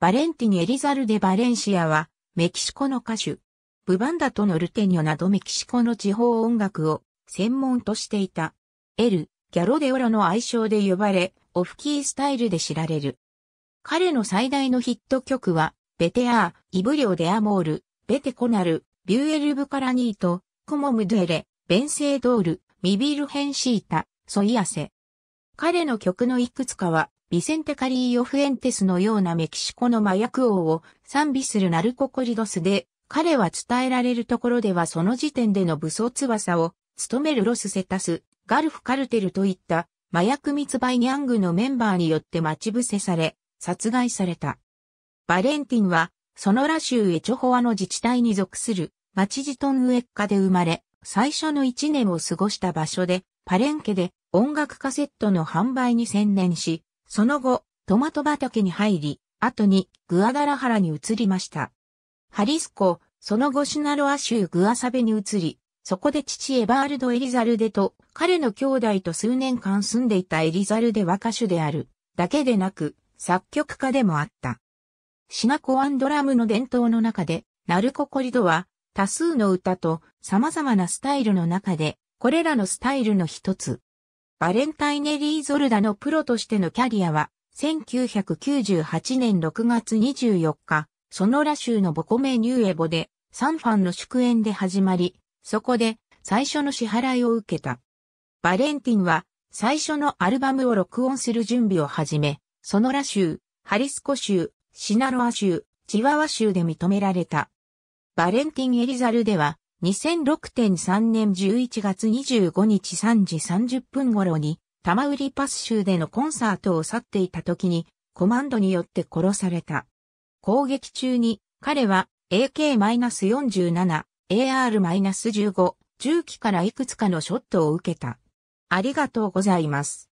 バレンティニ・エリザルデ・バレンシアは、メキシコの歌手、ブバンダとのルテニョなどメキシコの地方音楽を専門としていた。エル・ギャロデオロの愛称で呼ばれ、オフキースタイルで知られる。彼の最大のヒット曲は、ベテアー、イブリオ・デ・アモール、ベテコナル、ビューエル・ブカラニート、クモムドゥエレ、ベンセイドール、ミビルヘンシータ、ソイアセ。彼の曲のいくつかは、ビセンテ・カリーヨ・フエンテスのようなメキシコの麻薬王を賛美するナルココリドスで、彼は伝えられるところではその時点での武装翼を務めるロス・セタス、ガルフ・カルテルといった麻薬密売ニャングのメンバーによって待ち伏せされ、殺害された。バレンティンは、ソノラ州エチョホアの自治体に属する、町ジトンウエッカで生まれ、最初の一年を過ごした場所で、パレンケで音楽カセットの販売に専念し、その後、トマト畑に入り、後にグアダラハラに移りました。ハリスコ、その後シナロア州グアサベに移り、そこで父エバールド・エリザルデと彼の兄弟と数年間住んでいたエリザルデは歌手である、だけでなく作曲家でもあった。シナコアンドラムの伝統の中で、ナルココリドは多数の歌と様々なスタイルの中で、これらのスタイルの一つ、バレンタイネリー・ゾルダのプロとしてのキャリアは、1998年6月24日、ソノラ州のボコメニューエボで、サンファンの祝宴で始まり、そこで最初の支払いを受けた。バレンティンは最初のアルバムを録音する準備を始め、ソノラ州、ハリスコ州、シナロア州、チワワ州で認められた。バレンティン・エリザルでは2006.3年11月25日3時30分頃に、玉売りパス州でのコンサートを去っていた時に、コマンドによって殺された。攻撃中に、彼は AK-47、AR-15、銃機からいくつかのショットを受けた。ありがとうございます。